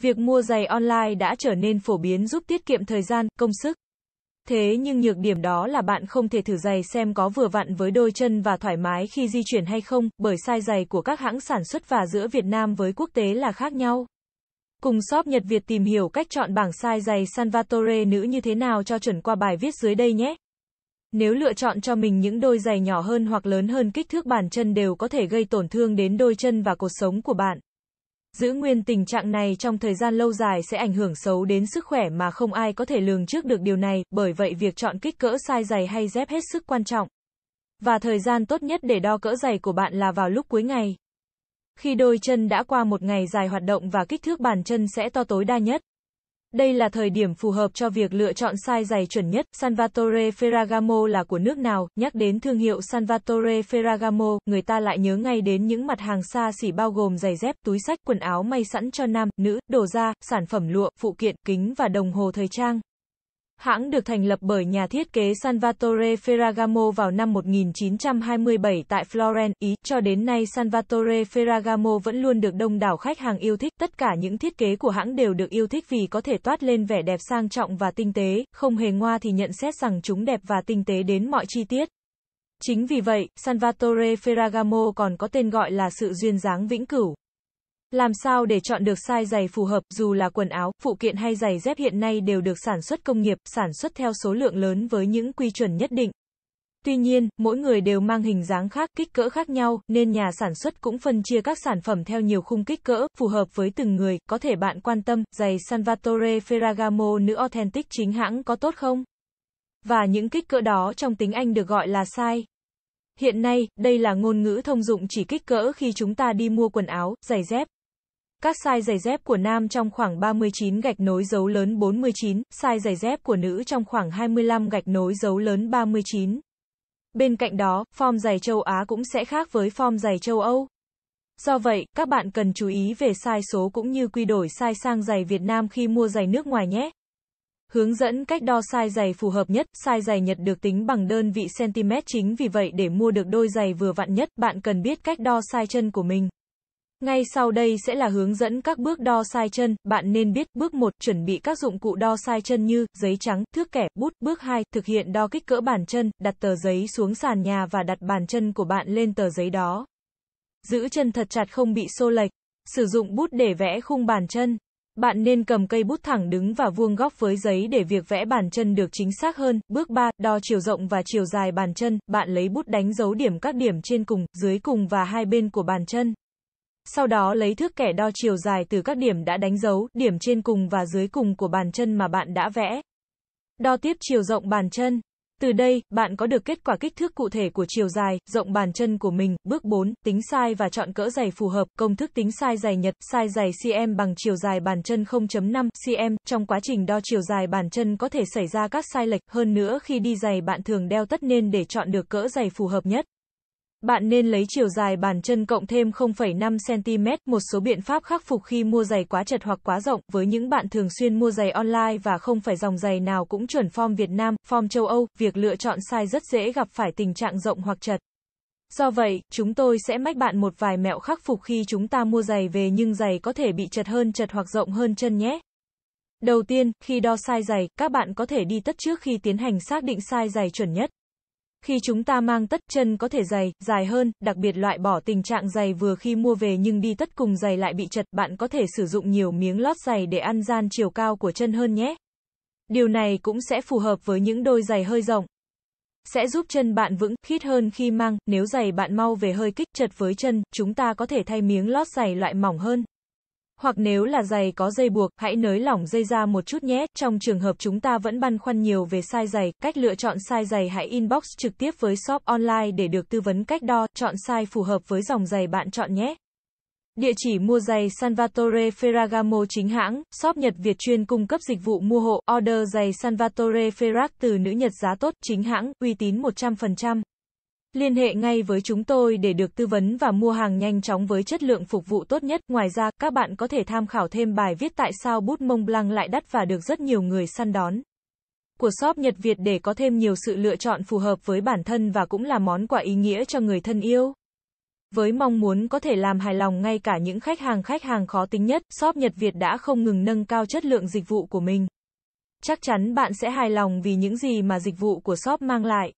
Việc mua giày online đã trở nên phổ biến giúp tiết kiệm thời gian, công sức. Thế nhưng nhược điểm đó là bạn không thể thử giày xem có vừa vặn với đôi chân và thoải mái khi di chuyển hay không, bởi size giày của các hãng sản xuất và giữa Việt Nam với quốc tế là khác nhau. Cùng shop Nhật Việt tìm hiểu cách chọn bảng size giày Salvatore nữ như thế nào cho chuẩn qua bài viết dưới đây nhé. Nếu lựa chọn cho mình những đôi giày nhỏ hơn hoặc lớn hơn kích thước bàn chân đều có thể gây tổn thương đến đôi chân và cột sống của bạn. Giữ nguyên tình trạng này trong thời gian lâu dài sẽ ảnh hưởng xấu đến sức khỏe mà không ai có thể lường trước được điều này, bởi vậy việc chọn kích cỡ size giày hay dép hết sức quan trọng. Và thời gian tốt nhất để đo cỡ giày của bạn là vào lúc cuối ngày. Khi đôi chân đã qua một ngày dài hoạt động và kích thước bàn chân sẽ to tối đa nhất. Đây là thời điểm phù hợp cho việc lựa chọn size giày chuẩn nhất. Salvatore Ferragamo là của nước nào? Nhắc đến thương hiệu Salvatore Ferragamo, người ta lại nhớ ngay đến những mặt hàng xa xỉ bao gồm giày dép, túi sách, quần áo may sẵn cho nam, nữ, đồ da, sản phẩm lụa, phụ kiện, kính và đồng hồ thời trang. Hãng được thành lập bởi nhà thiết kế Salvatore Ferragamo vào năm 1927 tại Florence, Ý. Cho đến nay Salvatore Ferragamo vẫn luôn được đông đảo khách hàng yêu thích. Tất cả những thiết kế của hãng đều được yêu thích vì có thể toát lên vẻ đẹp sang trọng và tinh tế, không hề ngoa thì nhận xét rằng chúng đẹp và tinh tế đến mọi chi tiết. Chính vì vậy, Salvatore Ferragamo còn có tên gọi là sự duyên dáng vĩnh cửu. Làm sao để chọn được size giày phù hợp, dù là quần áo, phụ kiện hay giày dép hiện nay đều được sản xuất công nghiệp, sản xuất theo số lượng lớn với những quy chuẩn nhất định. Tuy nhiên, mỗi người đều mang hình dáng khác, kích cỡ khác nhau, nên nhà sản xuất cũng phân chia các sản phẩm theo nhiều khung kích cỡ, phù hợp với từng người. Có thể bạn quan tâm, giày Salvatore Ferragamo nữ authentic chính hãng có tốt không? Và những kích cỡ đó trong tiếng Anh được gọi là size. Hiện nay, đây là ngôn ngữ thông dụng chỉ kích cỡ khi chúng ta đi mua quần áo, giày dép. Các size giày dép của nam trong khoảng 39 gạch nối dấu lớn 49, size giày dép của nữ trong khoảng 25 gạch nối dấu lớn 39. Bên cạnh đó, form giày châu Á cũng sẽ khác với form giày châu Âu. Do vậy, các bạn cần chú ý về size số cũng như quy đổi size sang giày Việt Nam khi mua giày nước ngoài nhé. Hướng dẫn cách đo size giày phù hợp nhất, size giày Nhật được tính bằng đơn vị cm chính vì vậy để mua được đôi giày vừa vặn nhất, bạn cần biết cách đo size chân của mình. Ngay sau đây sẽ là hướng dẫn các bước đo sai chân, bạn nên biết, bước 1, chuẩn bị các dụng cụ đo sai chân như, giấy trắng, thước kẻ, bút, bước 2, thực hiện đo kích cỡ bàn chân, đặt tờ giấy xuống sàn nhà và đặt bàn chân của bạn lên tờ giấy đó. Giữ chân thật chặt không bị xô lệch, sử dụng bút để vẽ khung bàn chân. Bạn nên cầm cây bút thẳng đứng và vuông góc với giấy để việc vẽ bàn chân được chính xác hơn. Bước 3, đo chiều rộng và chiều dài bàn chân, bạn lấy bút đánh dấu điểm các điểm trên cùng, dưới cùng và hai bên của bàn chân sau đó lấy thước kẻ đo chiều dài từ các điểm đã đánh dấu, điểm trên cùng và dưới cùng của bàn chân mà bạn đã vẽ. Đo tiếp chiều rộng bàn chân. Từ đây, bạn có được kết quả kích thước cụ thể của chiều dài, rộng bàn chân của mình. Bước 4, tính sai và chọn cỡ giày phù hợp. Công thức tính sai giày Nhật, sai giày cm bằng chiều dài bàn chân 0.5 cm. Trong quá trình đo chiều dài bàn chân có thể xảy ra các sai lệch, hơn nữa khi đi giày bạn thường đeo tất nên để chọn được cỡ giày phù hợp nhất. Bạn nên lấy chiều dài bàn chân cộng thêm 0,5cm, một số biện pháp khắc phục khi mua giày quá chật hoặc quá rộng, với những bạn thường xuyên mua giày online và không phải dòng giày nào cũng chuẩn form Việt Nam, form châu Âu, việc lựa chọn size rất dễ gặp phải tình trạng rộng hoặc chật. Do vậy, chúng tôi sẽ mách bạn một vài mẹo khắc phục khi chúng ta mua giày về nhưng giày có thể bị chật hơn chật hoặc rộng hơn chân nhé. Đầu tiên, khi đo size giày, các bạn có thể đi tất trước khi tiến hành xác định size giày chuẩn nhất. Khi chúng ta mang tất chân có thể dày, dài hơn, đặc biệt loại bỏ tình trạng dày vừa khi mua về nhưng đi tất cùng dày lại bị chật, bạn có thể sử dụng nhiều miếng lót giày để ăn gian chiều cao của chân hơn nhé. Điều này cũng sẽ phù hợp với những đôi giày hơi rộng. Sẽ giúp chân bạn vững, khít hơn khi mang, nếu giày bạn mau về hơi kích chật với chân, chúng ta có thể thay miếng lót giày loại mỏng hơn, hoặc nếu là giày có dây buộc, hãy nới lỏng dây ra một chút nhé. Trong trường hợp chúng ta vẫn băn khoăn nhiều về size giày, cách lựa chọn size giày hãy inbox trực tiếp với shop online để được tư vấn cách đo, chọn size phù hợp với dòng giày bạn chọn nhé. Địa chỉ mua giày Salvatore Ferragamo chính hãng, shop Nhật Việt chuyên cung cấp dịch vụ mua hộ, order giày Salvatore Ferrag từ nữ Nhật giá tốt, chính hãng, uy tín 100%. Liên hệ ngay với chúng tôi để được tư vấn và mua hàng nhanh chóng với chất lượng phục vụ tốt nhất. Ngoài ra, các bạn có thể tham khảo thêm bài viết tại sao bút mông blanc lại đắt và được rất nhiều người săn đón của shop Nhật Việt để có thêm nhiều sự lựa chọn phù hợp với bản thân và cũng là món quà ý nghĩa cho người thân yêu. Với mong muốn có thể làm hài lòng ngay cả những khách hàng khách hàng khó tính nhất, shop Nhật Việt đã không ngừng nâng cao chất lượng dịch vụ của mình. Chắc chắn bạn sẽ hài lòng vì những gì mà dịch vụ của shop mang lại.